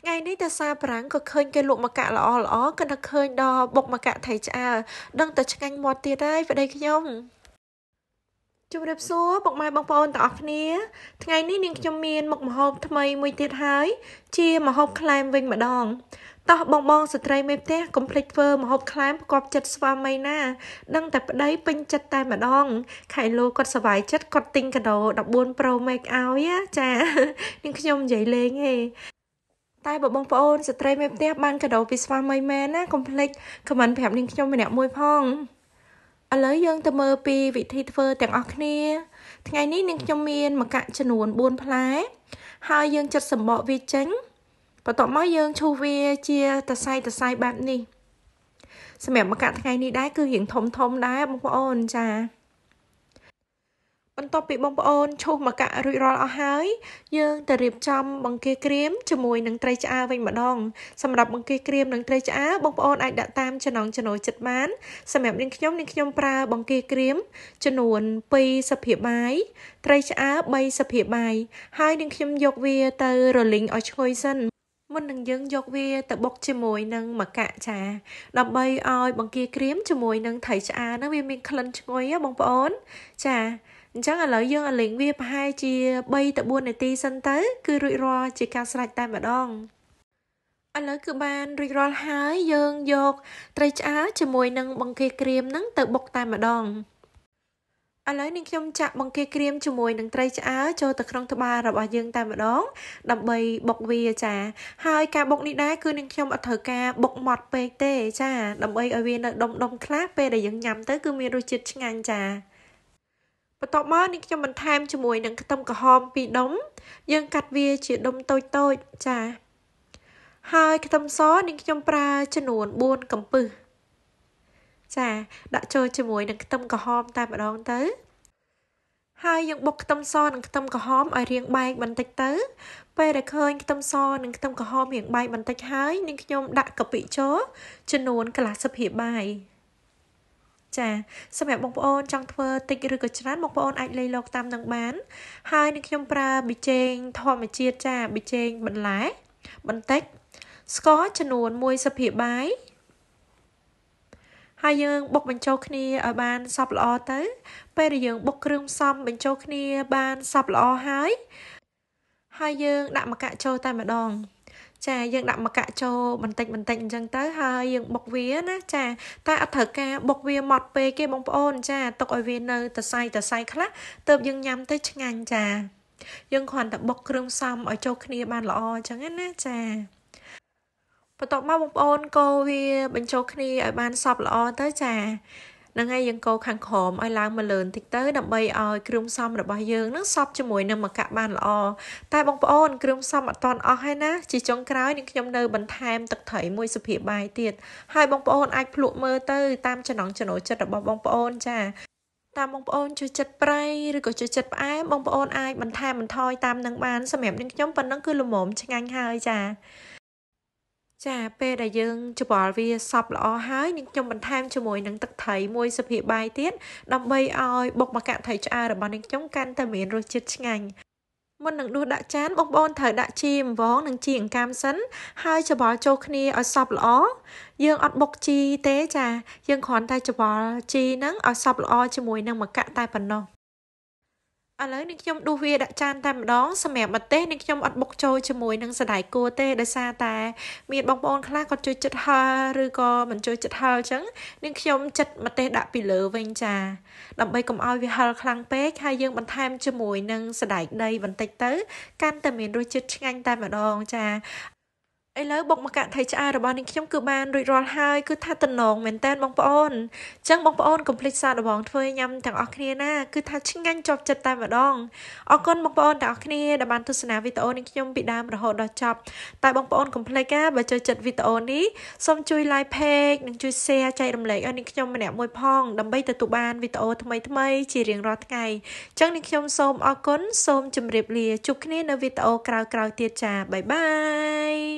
ថ្ងៃនេះតាសាប្រាំងក៏ឃើញគេលក់មកកាក់ល្អល្អគិតថាឃើញដល់បុកមកកាក់ថៃឆ្អើដឹងតែឆ្ងាញ់មាត់ទៀតហើយប្តីខ្ញុំជម្រាបសួរពុកម៉ែបងប្អូនទាំងអស់គ្នា ថ្ងៃនេះនាងខ្ញុំមានមុខម្ហូបថ្មីមួយទៀតហើយជាម្ហូបខ្លែមវិញម្ដងតោះបងបងស្ត្រីមេផ្ទះកុំភ្លេចធ្វើម្ហូបខ្លែមផ្គាប់ចិត្តស្វាមីណាដឹងតែប្តីពេញចិត្តតែម្ដងខៃលូគាត់សុវ័យចិត្តគាត់ទិញកាដូ14 Pro Max ឲ្យចានាងខ្ញុំនិយាយលេងទេតែបើបងប្អូនស្ត្រីមេផ្ទះបានកាដូពីស្វាមីមែនណាកុំភ្លេចខមមិនប្រាប់នាងខ្ញុំម្នាក់មួយផងឥឡូវយើងទៅមើលពីវិធីធ្វើទាំងអស់គ្នាថ្ងៃនេះនាងខ្ញុំមានម្កាក់ចំនួន4ផ្លែ ហើយយើងចិតសម្បកវាចេញបន្ទាប់មកយើងឈូសវាជាតសៃតសៃបែបនេះសម្រាប់ម្កាក់ថ្ងៃនេះដែរគឺរៀងធំធំដែរបងប្អូនចា៎បន្ទាប់ពីបងប្អូនឈូសមកកាក់រួចរាល់អស់ហើយយើងទៅរៀបចំបង្គាក្រៀមជាមួយនឹងត្រីឆ្អើរវិញម្ដងសម្រាប់បង្គាក្រៀមនិងត្រីឆ្អើរបងប្អូនអាចដាក់តាមចំណង់ចំណូលចិត្តបានសម្រាប់នាងខ្ញុំនាងខ្ញុំប្រើបង្គាក្រៀមចំនួន2សភាបាយត្រីឆ្អើរ3សភាបាយហើយនាងខ្ញុំយកវាទៅរលីងឲ្យឈ្ងុយសិនមុននឹងយើងយកវាទៅបុកជាមួយនឹងម្កាក់ចាដើម្បីឲ្យបង្គាក្រៀមជាមួយនឹងត្រីឆ្អើរហ្នឹងវាមានក្លិនឈ្ងុយបងប្អូនចាអញ្ចឹងឥឡូវយើងអលីងវាប្រហែលជា3ទៅ4នាទីសិនទៅ គឺរួចរាល់ជាការស្រេចតែម្ដងឥឡូវគឺបានរួចរាល់ហើយយើងយកត្រីឆ្អើរជាមួយនឹងបង្គាក្រៀមហ្នឹងទៅបុកតែម្ដងឥឡូវនេះខ្ញុំចាក់បង្គាក្រៀមជាមួយ នឹងត្រីឆ្អើរចូលទៅក្នុងត្បាល់របស់យើងតែម្ដង ដើម្បីបុកវាចាហើយការបុកនេះដែរគឺនឹងខ្ញុំអត់ត្រូវការបុកម៉ត់ពេកទេចាដើម្បីឲ្យវានៅដុំដុំខ្លះពេលដែលយើងញ៉ាំទៅគឺមានរសជាតិឆ្ងាញ់ចាបន្ទាប់មកនេះខ្ញុំបន្ថែមជាមួយនឹងខ្ទឹមក្រហម2ដុំយើងកាត់វាជាដុំតូចតូចចាហើយខ្ទឹមសនេះខ្ញុំប្រើចំនួន4កំពឹសចាដាក់ចូលជាមួយ នឹងខ្ទឹមក្រហមតែម្ដងទៅហើយយើងបុកខ្ទឹមសនិងខ្ទឹមក្រហមឲ្យរាងបែកបន្តិចទៅ ពេលដែលឃើញខ្ទឹមសនិងខ្ទឹមក្រហមរាងបែកបន្តិចហើយនឹងខ្ញុំដាក់កាពិចូលចំនួនកន្លះស្លាបព្រាបាយចាសម្រាប់បងប្អូនចង់ធ្វើតិចឬក៏ច្រើនបងប្អូនអាចលៃលក តាមនឹងបានហើយនឹងខ្ញុំប្រើប៊ីចេងធម្មជាតិចាប៊ីចេងបន្លែបន្តិចស្ករចំនួន1ស្លាបព្រាបាយហើយយើងបុកបញ្ចូលគ្នាឲ្យបានសព្វល្អទៅ ពេលដែលយើង បុកគ្រឿងផ្សំបញ្ចូលគ្នា បានសព្វល្អហើយហើយយើងដាក់ម្កាក់ចូលតែម្ដងចាយើងដាក់មកកាក់ចូលបន្តិចបន្តិចអញ្ចឹងទៅហើយយើងបុកវាណាចា តែអត់ត្រូវការបុកវាម៉ត់ពេកទេបងប្អូន ចាទុកឲ្យវានៅតសៃតសៃខ្លះទើបយើងញ៉ាំទៅឆ្ងាញ់ចាយើងគ្រាន់តែបុកគ្រឿងផ្សំឲ្យចូលគ្នា បានល្អអញ្ចឹងណាចាបន្ទាប់មកបងប្អូនកូរវា បញ្ចូលគ្នាឲ្យបានសព្វល្អទៅចានឹងហើយយើងកូរខាងក្រោមឲ្យឡើងមកលើបន្តិចទៅដើម្បីឲ្យគ្រឿងផ្សំរបស់យើងនឹងសប់ជាមួយនឹងម្កាក់បានល្អតែបងប្អូនគ្រឿងផ្សំអត់តាន់អស់ហើយណាជាចុងក្រោយនឹងខ្ញុំនៅបន្ថែមទឹកត្រីមួយសុភាបាយទៀតហើយបងប្អូនអាចភ្លក់មើលទៅតាមចំណង់ចំណូលចិត្តរបស់បងប្អូនចាតាមបងប្អូនជួយចិត្តប្រៃឬក៏ជួយចិត្តផ្អែមបងប្អូនអាចបន្ថែមបន្ថយតាមនឹងបានសម្រាប់នឹងខ្ញុំប៉ុណ្ណឹងគឺល្មមឆ្ងាញ់ហើយចាចាពេលដែលយើងច្របល់វាសពល្អហើយនឹងខ្ញុំបន្ថែមជាមួយនឹងទឹកត្រីមួយសភាបាយទៀតដើម្បីឲ្យបុកមកកាក់ត្រីឆ្អើររបស់នឹងខ្ញុំកាន់តែមានរសជាតិឆ្ងាញ់មុននឹងដួសដាក់ចានបងប្អូនត្រូវដាក់ជីអំវងនិងជីអង្កាមសិនហើយច្របល់ចូលគ្នាឲ្យសព្វល្អយើងអត់បុកជីទេចា យើងគ្រាន់តែច្របល់ជីហ្នឹងឲ្យសព្វល្អជាមួយនឹងម្កាក់តែប៉ុណ្ណោះឥឡូវនេះខ្ញុំដួសវាដាក់ចានតែម្ដងសម្រាប់ម្ទេសនេះខ្ញុំអត់បុកចូលជាមួយនឹងសណ្តែកគួរទេដោយសារតែមានបងប្អូនខ្លះគាត់ជួយចិត្តហលឬក៏មិនជួយចិត្តហលអញ្ចឹងនេះខ្ញុំចិត្តម្ទេសដាក់ពីលើវិញចាដើម្បីកុំឲ្យវាហលខ្លាំងពេកហើយយើងបន្ថែមជាមួយនឹងសណ្តែកដីបន្តិចទៅកាន់តែមានរសជាតិឆ្ងាញ់តែម្ដងចាឥឡូវបុកមកកាក់ថៃឆ្អើរបស់នាងខ្ញុំគឺបានរួចរាល់ហើយគឺថាតំណងមែនតែនបងប្អូនអញ្ចឹងបងប្អូនកុំភ្លេចសាកល្បងធ្វើញ៉ាំទាំងអស់គ្នាណាគឺថាឆ្ងាញ់ជាប់ចិត្តតែម្ដងអរគុណបងប្អូនទាំងអស់គ្នាដែលបានទស្សនាវីដេអូនាងខ្ញុំពីដើមរហូតដល់ចប់ តែបងប្អូនកុំភ្លេចណាបើចូលចិត្តវីដេអូនេះសូមជួយ like page និងជួយ share ចែករំលែកឲ្យនាងខ្ញុំម្នាក់មួយផង ដើម្បីទទួលបានវីដេអូថ្មីថ្មីជារៀងរាល់ថ្ងៃអញ្ចឹងនាងខ្ញុំសូមអរគុណសូមជម្រាបលាជួបគ្នានៅវីដេអូក្រោយៗទៀតចា៎បាយបាយ